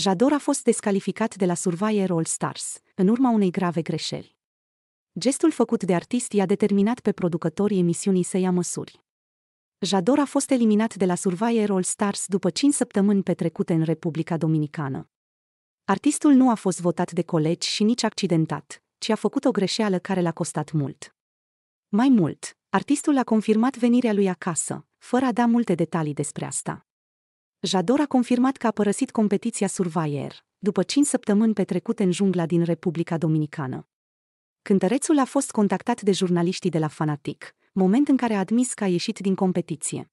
Jador a fost descalificat de la Survivor All Stars, în urma unei grave greșeli. Gestul făcut de artist i-a determinat pe producătorii emisiunii să ia măsuri. Jador a fost eliminat de la Survivor All Stars după 5 săptămâni petrecute în Republica Dominicană. Artistul nu a fost votat de colegi și nici accidentat, ci a făcut o greșeală care l-a costat mult. Mai mult, artistul a confirmat venirea lui acasă, fără a da multe detalii despre asta. Jador a confirmat că a părăsit competiția Survivor, după 5 săptămâni petrecute în jungla din Republica Dominicană. Cântărețul a fost contactat de jurnaliștii de la Fanatic, moment în care a admis că a ieșit din competiție.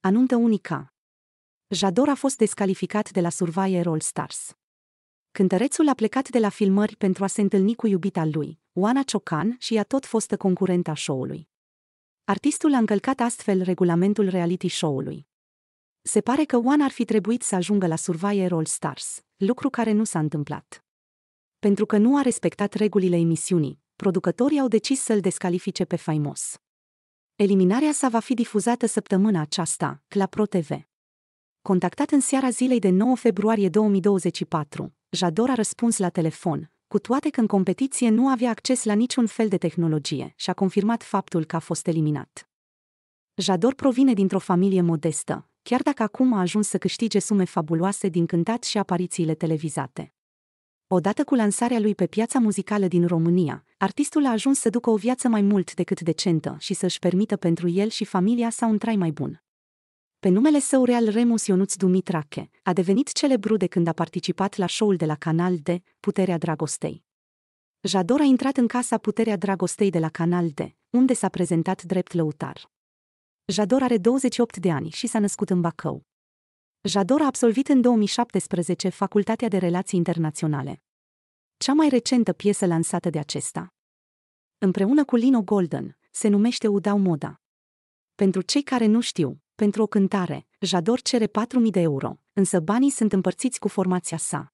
Anuntă unica. Jador a fost descalificat de la Survivor All Stars. Cântărețul a plecat de la filmări pentru a se întâlni cu iubita lui, Oana Ciocan, și a tot fostă concurenta show-ului. Artistul a încălcat astfel regulamentul reality show-ului. Se pare că One ar fi trebuit să ajungă la Survivor All Stars, lucru care nu s-a întâmplat. Pentru că nu a respectat regulile emisiunii, producătorii au decis să-l descalifice pe faimos. Eliminarea sa va fi difuzată săptămâna aceasta, la ProTV. Contactat în seara zilei de 9 februarie 2024, Jador a răspuns la telefon, cu toate că în competiție nu avea acces la niciun fel de tehnologie și a confirmat faptul că a fost eliminat. Jador provine dintr-o familie modestă, chiar dacă acum a ajuns să câștige sume fabuloase din cântat și aparițiile televizate. Odată cu lansarea lui pe piața muzicală din România, artistul a ajuns să ducă o viață mai mult decât decentă și să-și permită pentru el și familia sa un trai mai bun. Pe numele său real Remus Ionuț Dumitrache a devenit celebru de când a participat la show-ul de la Canal D, Puterea Dragostei. Jador a intrat în casa Puterea Dragostei de la Canal D, unde s-a prezentat drept lăutar. Jador are 28 de ani și s-a născut în Bacău. Jador a absolvit în 2017 Facultatea de Relații Internaționale. Cea mai recentă piesă lansată de acesta, împreună cu Lino Golden, se numește Udau Moda. Pentru cei care nu știu, pentru o cântare, Jador cere 4.000 de euro, însă banii sunt împărțiți cu formația sa.